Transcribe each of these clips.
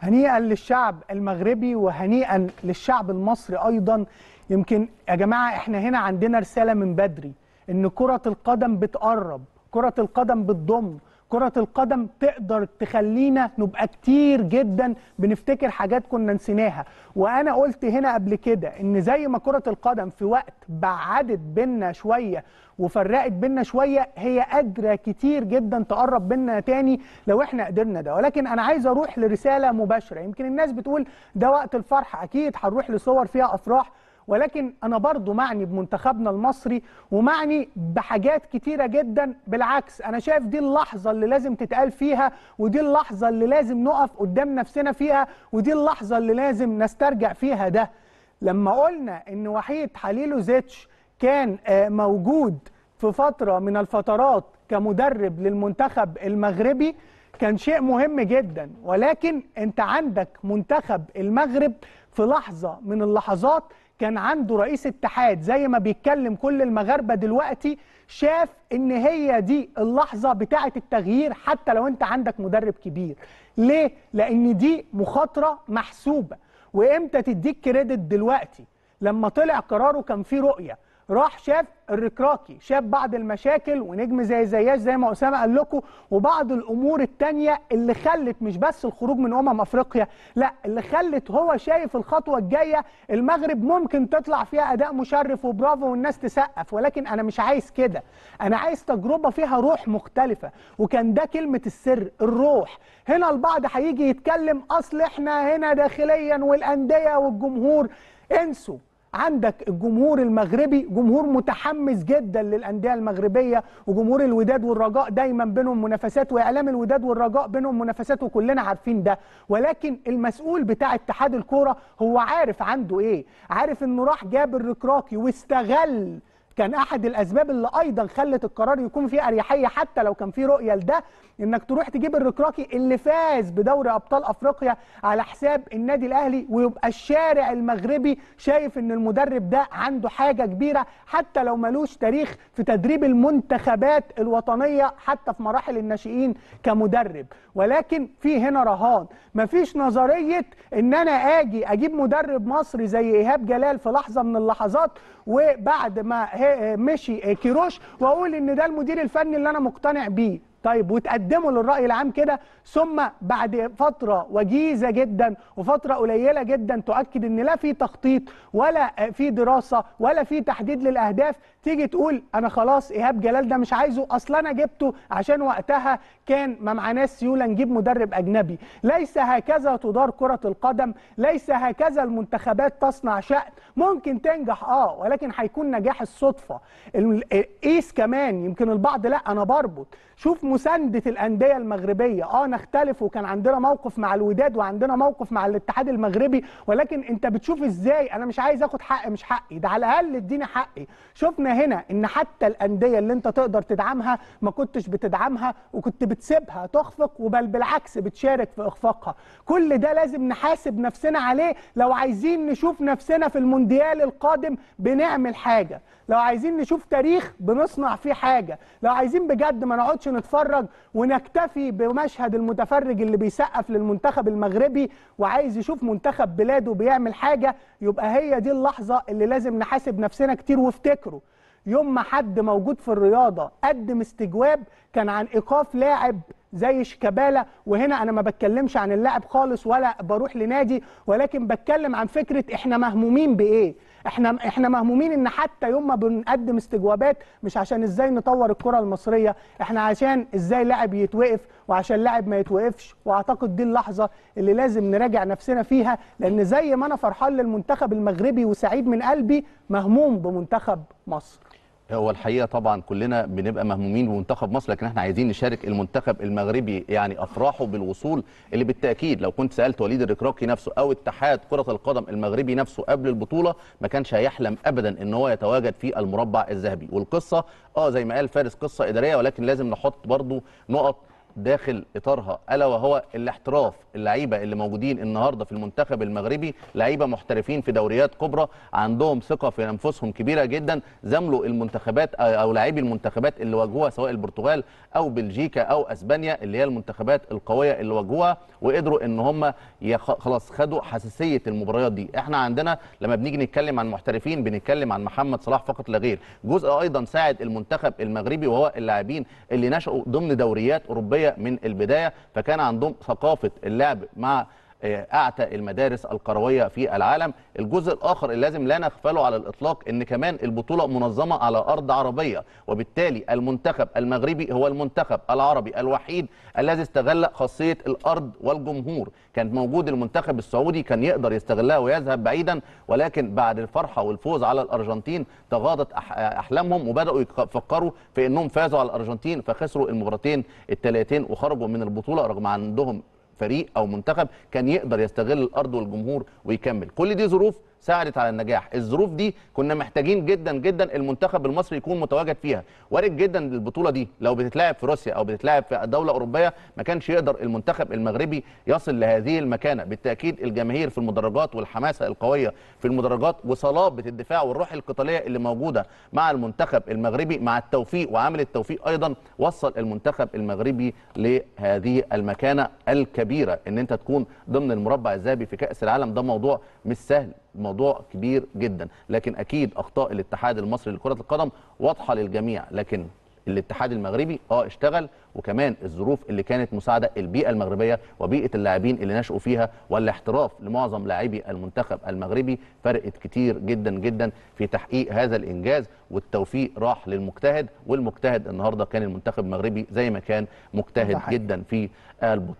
هنيئا للشعب المغربي وهنيئا للشعب المصري ايضا يمكن يا جماعه احنا هنا عندنا رساله من بدري ان كره القدم بتقرب كره القدم بتضم كرة القدم تقدر تخلينا نبقى كتير جدا بنفتكر حاجات كنا نسيناها وانا قلت هنا قبل كده ان زي ما كرة القدم في وقت بعدت بينا شوية وفرقت بينا شوية هي قادرة كتير جدا تقرب بينا تاني لو احنا قدرنا ده ولكن انا عايز اروح لرسالة مباشرة يمكن الناس بتقول ده وقت الفرح اكيد هنروح لصور فيها افراح ولكن انا برضو معني بمنتخبنا المصري ومعني بحاجات كتيره جدا بالعكس انا شايف دي اللحظه اللي لازم تتقال فيها ودي اللحظه اللي لازم نقف قدام نفسنا فيها ودي اللحظه اللي لازم نسترجع فيها ده لما قلنا ان وحيد حليلوزيتش كان آه، موجود في فتره من الفترات كمدرب للمنتخب المغربي كان شيء مهم جدا ولكن انت عندك منتخب المغرب في لحظه من اللحظات كان عنده رئيس اتحاد زي ما بيتكلم كل المغاربه دلوقتي شاف ان هي دي اللحظه بتاعه التغيير حتى لو انت عندك مدرب كبير ليه لان دي مخاطره محسوبه وامتى تديك كريدت دلوقتي لما طلع قراره كان فيه رؤيه راح شاف الركراكي شاف بعض المشاكل ونجم زي زياش زي ما اسامه قال لكم وبعض الامور الثانيه اللي خلت مش بس الخروج من امم افريقيا لا اللي خلت هو شايف الخطوه الجايه المغرب ممكن تطلع فيها اداء مشرف وبرافو والناس تسقف ولكن انا مش عايز كده انا عايز تجربه فيها روح مختلفه وكان ده كلمه السر الروح هنا البعض هيجي يتكلم اصل احنا هنا داخليا والانديه والجمهور انسوا عندك الجمهور المغربي جمهور متحمس جدا للانديه المغربيه وجمهور الوداد والرجاء دايما بينهم منافسات واعلام الوداد والرجاء بينهم منافسات وكلنا عارفين ده ولكن المسؤول بتاع اتحاد الكوره هو عارف عنده ايه عارف انه راح جاب الركراكي واستغل كان احد الاسباب اللي ايضا خلت القرار يكون فيه اريحيه حتى لو كان فيه رؤيه لده انك تروح تجيب الركراكي اللي فاز بدوري ابطال افريقيا على حساب النادي الاهلي ويبقى الشارع المغربي شايف ان المدرب ده عنده حاجه كبيره حتى لو ملوش تاريخ في تدريب المنتخبات الوطنيه حتى في مراحل الناشئين كمدرب ولكن في هنا رهان مفيش نظريه ان انا اجي اجيب مدرب مصري زي ايهاب جلال في لحظه من اللحظات وبعد ما هي مشي آه، آه، كيروش واقول ان ده المدير الفني اللي انا مقتنع بيه طيب وتقدموا للرأي العام كده ثم بعد فترة وجيزة جدا وفترة قليلة جدا تؤكد ان لا في تخطيط ولا في دراسة ولا في تحديد للأهداف تيجي تقول انا خلاص ايهاب جلال ده مش عايزه اصلا انا جبته عشان وقتها كان ما معناش سيوله نجيب مدرب اجنبي ليس هكذا تدار كرة القدم ليس هكذا المنتخبات تصنع شأن ممكن تنجح اه ولكن هيكون نجاح الصدفة قيس إيه كمان يمكن البعض لا انا بربط شوف مسانده الانديه المغربيه اه نختلف وكان عندنا موقف مع الوداد وعندنا موقف مع الاتحاد المغربي ولكن انت بتشوف ازاي انا مش عايز اخد حق مش حقي ده على الاقل اديني حقي شفنا هنا ان حتى الانديه اللي انت تقدر تدعمها ما كنتش بتدعمها وكنت بتسيبها تخفق وبل بالعكس بتشارك في اخفاقها كل ده لازم نحاسب نفسنا عليه لو عايزين نشوف نفسنا في المونديال القادم بنعمل حاجه لو عايزين نشوف تاريخ بنصنع فيه حاجه لو عايزين بجد ما نقعدش نتفرج نتفرج ونكتفي بمشهد المتفرج اللي بيسقف للمنتخب المغربي وعايز يشوف منتخب بلاده بيعمل حاجه يبقى هي دي اللحظه اللي لازم نحاسب نفسنا كتير وافتكره يوم ما حد موجود في الرياضه قدم استجواب كان عن ايقاف لاعب زي شيكابالا وهنا انا ما بتكلمش عن اللاعب خالص ولا بروح لنادي ولكن بتكلم عن فكره احنا مهمومين بايه احنا احنا مهمومين ان حتى يوم ما بنقدم استجوابات مش عشان ازاي نطور الكره المصريه احنا عشان ازاي لاعب يتوقف وعشان لاعب ما يتوقفش واعتقد دي اللحظه اللي لازم نراجع نفسنا فيها لان زي ما انا فرحان للمنتخب المغربي وسعيد من قلبي مهموم بمنتخب مصر هو الحقيقه طبعا كلنا بنبقى مهمومين بمنتخب مصر لكن احنا عايزين نشارك المنتخب المغربي يعني افراحه بالوصول اللي بالتاكيد لو كنت سالت وليد الركراكي نفسه او اتحاد كره القدم المغربي نفسه قبل البطوله ما كانش هيحلم ابدا ان هو يتواجد في المربع الذهبي والقصه اه زي ما قال فارس قصه اداريه ولكن لازم نحط برضو نقط داخل اطارها الا وهو الاحتراف اللعيبه اللي موجودين النهارده في المنتخب المغربي لعيبه محترفين في دوريات كبرى عندهم ثقه في انفسهم كبيره جدا زملوا المنتخبات او لاعبي المنتخبات اللي واجهوها سواء البرتغال او بلجيكا او اسبانيا اللي هي المنتخبات القويه اللي واجهوها وقدروا ان هم خلاص خدوا حساسيه المباريات دي احنا عندنا لما بنيجي نتكلم عن محترفين بنتكلم عن محمد صلاح فقط لا غير جزء ايضا ساعد المنتخب المغربي وهو اللاعبين اللي نشأوا ضمن دوريات اوروبيه قويه من البدايه فكان عندهم ثقافه اللعب مع اعتى المدارس القرويه في العالم الجزء الاخر اللي لازم لا نغفله على الاطلاق ان كمان البطوله منظمه على ارض عربيه وبالتالي المنتخب المغربي هو المنتخب العربي الوحيد الذي استغل خاصيه الارض والجمهور كان موجود المنتخب السعودي كان يقدر يستغلها ويذهب بعيدا ولكن بعد الفرحه والفوز على الارجنتين تغاضت احلامهم وبداوا يفكروا في انهم فازوا على الارجنتين فخسروا المباراتين الثلاثين وخرجوا من البطوله رغم عندهم فريق او منتخب كان يقدر يستغل الارض والجمهور ويكمل كل دي ظروف ساعدت على النجاح الظروف دي كنا محتاجين جدا جدا المنتخب المصري يكون متواجد فيها وارد جدا البطوله دي لو بتتلعب في روسيا او بتتلعب في دوله اوروبيه ما كانش يقدر المنتخب المغربي يصل لهذه المكانه بالتاكيد الجماهير في المدرجات والحماسه القويه في المدرجات وصلابه الدفاع والروح القتاليه اللي موجوده مع المنتخب المغربي مع التوفيق وعامل التوفيق ايضا وصل المنتخب المغربي لهذه المكانه الكبيره ان انت تكون ضمن المربع الذهبي في كاس العالم ده موضوع مش سهل موضوع كبير جدا لكن اكيد اخطاء الاتحاد المصري لكره القدم واضحه للجميع لكن الاتحاد المغربي اه اشتغل وكمان الظروف اللي كانت مساعده البيئه المغربيه وبيئه اللاعبين اللي نشأوا فيها والاحتراف لمعظم لاعبي المنتخب المغربي فرقت كتير جدا جدا في تحقيق هذا الانجاز والتوفيق راح للمجتهد والمجتهد النهارده كان المنتخب المغربي زي ما كان مجتهد حقيقي. جدا في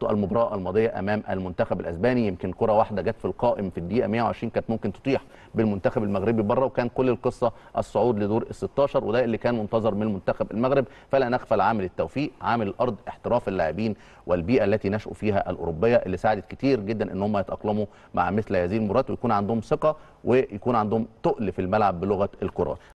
المباراه الماضيه امام المنتخب الاسباني يمكن كره واحده جت في القائم في الدقيقه 120 كانت ممكن تطيح بالمنتخب المغربي بره وكان كل القصه الصعود لدور ال 16 وده اللي كان منتظر من منتخب المغرب فلا نغفل عامل التوفيق عامل عامل الارض احتراف اللاعبين والبيئه التي نشأوا فيها الاوروبيه اللي ساعدت كتير جدا ان هم يتاقلموا مع مثل هذه المباريات ويكون عندهم ثقه ويكون عندهم تقل في الملعب بلغه الكره